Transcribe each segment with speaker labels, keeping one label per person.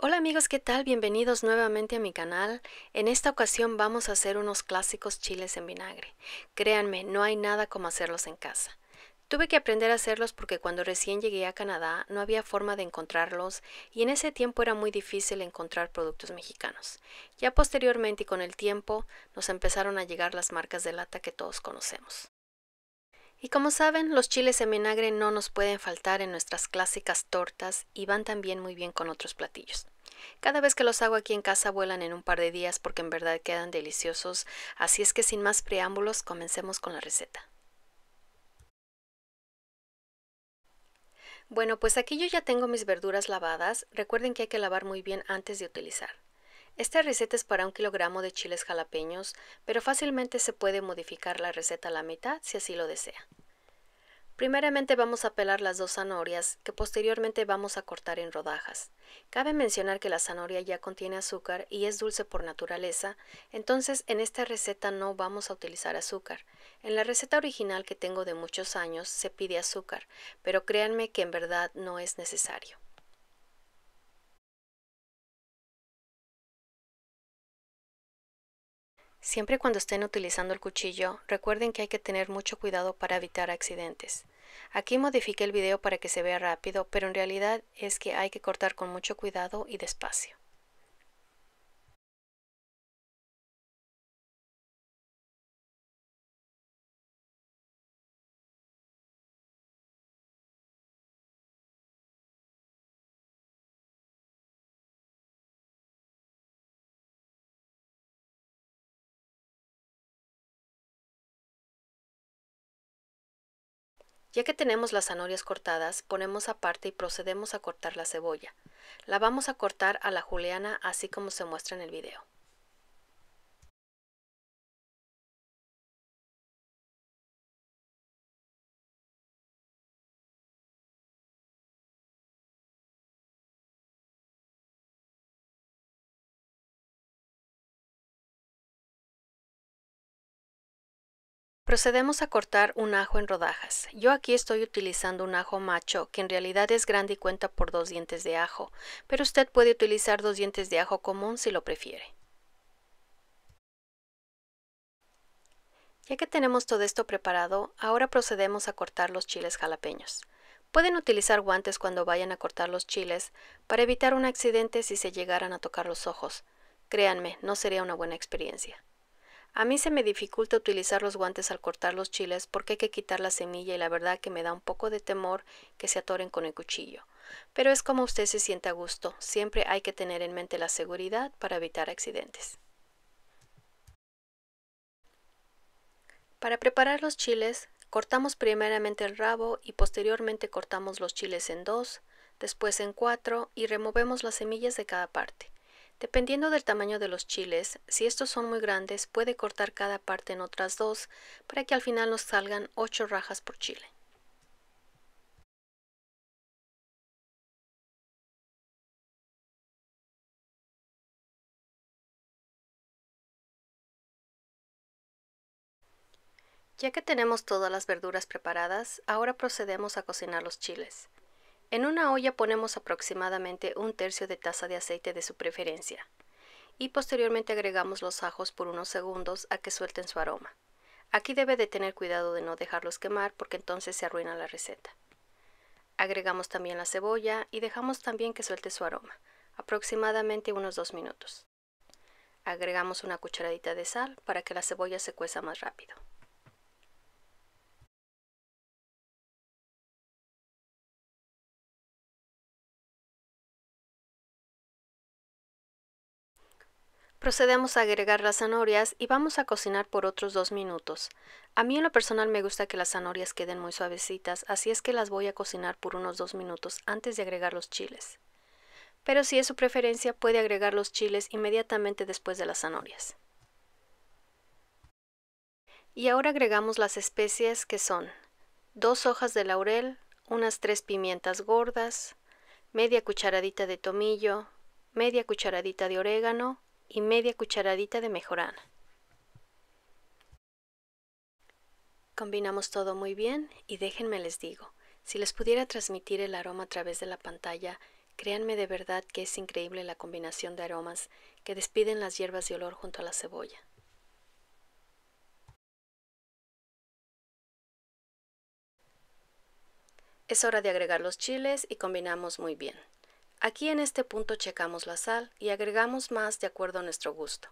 Speaker 1: Hola amigos, ¿qué tal? Bienvenidos nuevamente a mi canal. En esta ocasión vamos a hacer unos clásicos chiles en vinagre. Créanme, no hay nada como hacerlos en casa. Tuve que aprender a hacerlos porque cuando recién llegué a Canadá no había forma de encontrarlos y en ese tiempo era muy difícil encontrar productos mexicanos. Ya posteriormente y con el tiempo nos empezaron a llegar las marcas de lata que todos conocemos. Y como saben, los chiles en vinagre no nos pueden faltar en nuestras clásicas tortas y van también muy bien con otros platillos. Cada vez que los hago aquí en casa vuelan en un par de días porque en verdad quedan deliciosos, así es que sin más preámbulos comencemos con la receta. Bueno, pues aquí yo ya tengo mis verduras lavadas, recuerden que hay que lavar muy bien antes de utilizar. Esta receta es para un kilogramo de chiles jalapeños, pero fácilmente se puede modificar la receta a la mitad si así lo desea. Primeramente vamos a pelar las dos zanahorias que posteriormente vamos a cortar en rodajas. Cabe mencionar que la zanahoria ya contiene azúcar y es dulce por naturaleza, entonces en esta receta no vamos a utilizar azúcar. En la receta original que tengo de muchos años se pide
Speaker 2: azúcar, pero créanme que en verdad no es necesario. Siempre cuando estén utilizando el cuchillo, recuerden que hay que tener mucho cuidado para evitar accidentes.
Speaker 1: Aquí modifiqué el video para que se vea rápido, pero en realidad es que hay que cortar con mucho cuidado y
Speaker 2: despacio. Ya que tenemos las zanahorias cortadas, ponemos aparte y procedemos a cortar la cebolla. La vamos a cortar a la juliana así como se muestra en el video. Procedemos a cortar un ajo en rodajas. Yo aquí estoy
Speaker 1: utilizando un ajo macho, que en realidad es grande y cuenta por dos dientes de ajo, pero usted puede utilizar dos dientes de ajo común si lo prefiere. Ya que tenemos todo esto preparado, ahora procedemos a cortar los chiles jalapeños. Pueden utilizar guantes cuando vayan a cortar los chiles para evitar un accidente si se llegaran a tocar los ojos. Créanme, no sería una buena experiencia. A mí se me dificulta utilizar los guantes al cortar los chiles porque hay que quitar la semilla y la verdad que me da un poco de temor que se atoren con el cuchillo. Pero es como usted se sienta a gusto, siempre hay que tener en mente la seguridad para evitar accidentes. Para preparar los chiles, cortamos primeramente el rabo y posteriormente cortamos los chiles en dos, después en cuatro y removemos las semillas de cada parte. Dependiendo del tamaño de los chiles, si estos son muy grandes, puede cortar
Speaker 2: cada parte en otras dos para que al final nos salgan 8 rajas por chile. Ya que tenemos todas las verduras preparadas, ahora procedemos
Speaker 1: a cocinar los chiles. En una olla ponemos aproximadamente un tercio de taza de aceite de su preferencia y posteriormente agregamos los ajos por unos segundos a que suelten su aroma. Aquí debe de tener cuidado de no dejarlos quemar porque entonces se arruina la receta. Agregamos también la cebolla y dejamos también que suelte su aroma, aproximadamente unos 2 minutos. Agregamos una cucharadita de sal para que la cebolla
Speaker 2: se cueza más rápido. Procedemos a agregar las zanahorias y vamos a cocinar
Speaker 1: por otros dos minutos. A mí en lo personal me gusta que las zanahorias queden muy suavecitas, así es que las voy a cocinar por unos dos minutos antes de agregar los chiles. Pero si es su preferencia, puede agregar los chiles inmediatamente después de las zanahorias. Y ahora agregamos las especies que son dos hojas de laurel, unas tres pimientas gordas, media cucharadita de tomillo, media cucharadita de orégano, y media cucharadita de mejorana. Combinamos todo muy bien y déjenme les digo, si les pudiera transmitir el aroma a través de la pantalla, créanme de verdad que es increíble
Speaker 2: la combinación de aromas que despiden las hierbas de olor junto a la cebolla. Es hora de agregar los chiles y combinamos muy bien. Aquí en este punto checamos
Speaker 1: la sal y agregamos más de acuerdo a nuestro gusto.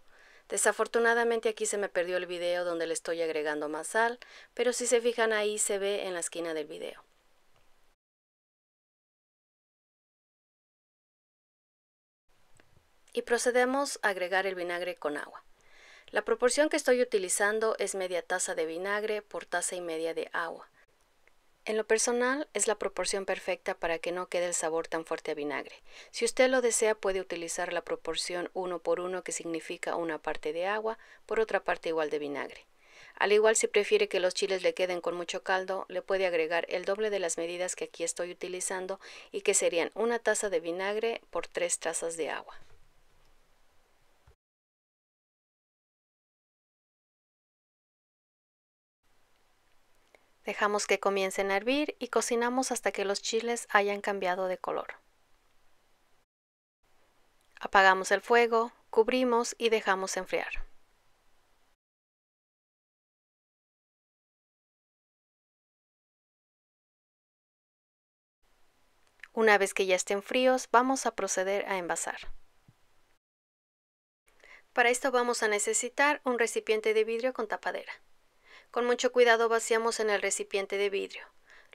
Speaker 1: Desafortunadamente aquí se me perdió el
Speaker 2: video donde le estoy agregando más sal, pero si se fijan ahí se ve en la esquina del video. Y procedemos a agregar el vinagre con agua. La proporción que estoy
Speaker 1: utilizando es media taza de vinagre por taza y media de agua. En lo personal es la proporción perfecta para que no quede el sabor tan fuerte a vinagre. Si usted lo desea puede utilizar la proporción 1 por 1 que significa una parte de agua por otra parte igual de vinagre. Al igual si prefiere que los chiles le queden con mucho caldo, le puede agregar el doble de las medidas que aquí estoy utilizando y que serían una taza de vinagre por tres tazas de
Speaker 2: agua. Dejamos que comiencen a hervir y
Speaker 1: cocinamos hasta que los chiles hayan cambiado de color.
Speaker 2: Apagamos el fuego, cubrimos y dejamos enfriar. Una vez que ya estén fríos, vamos a proceder a envasar.
Speaker 1: Para esto vamos a necesitar un recipiente de vidrio con tapadera. Con mucho cuidado vaciamos en el recipiente de vidrio.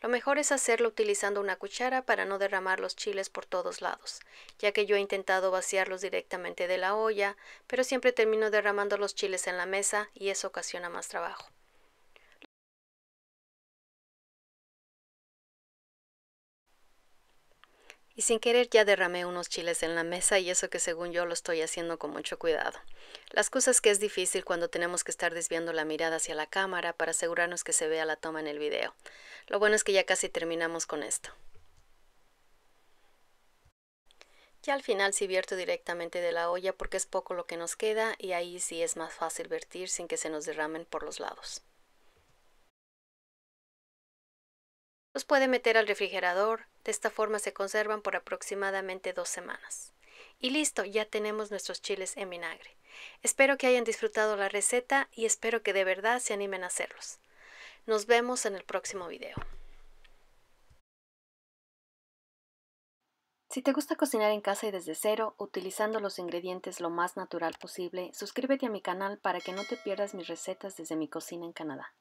Speaker 1: Lo mejor es hacerlo utilizando una cuchara para no derramar los chiles por todos lados, ya que yo he intentado vaciarlos directamente de la olla, pero siempre termino derramando los chiles en la mesa y eso
Speaker 2: ocasiona más trabajo. Y sin querer ya derramé unos chiles en la mesa y
Speaker 1: eso que según yo lo estoy haciendo con mucho cuidado. Las cosas que es difícil cuando tenemos que estar desviando la mirada hacia la cámara para asegurarnos que se vea la toma en el video. Lo bueno es que ya casi terminamos con esto. Ya al final si vierto directamente de la olla porque es poco lo que nos queda y ahí sí es más fácil vertir sin que se nos derramen por los lados. Los puede meter al refrigerador, de esta forma se conservan por aproximadamente dos semanas. Y listo, ya tenemos nuestros chiles en vinagre. Espero que hayan disfrutado la receta y espero que de verdad se animen a hacerlos. Nos vemos en el próximo video. Si te gusta cocinar en casa y desde cero, utilizando los ingredientes lo más natural posible, suscríbete a mi canal para que no te pierdas mis recetas
Speaker 2: desde mi cocina en Canadá.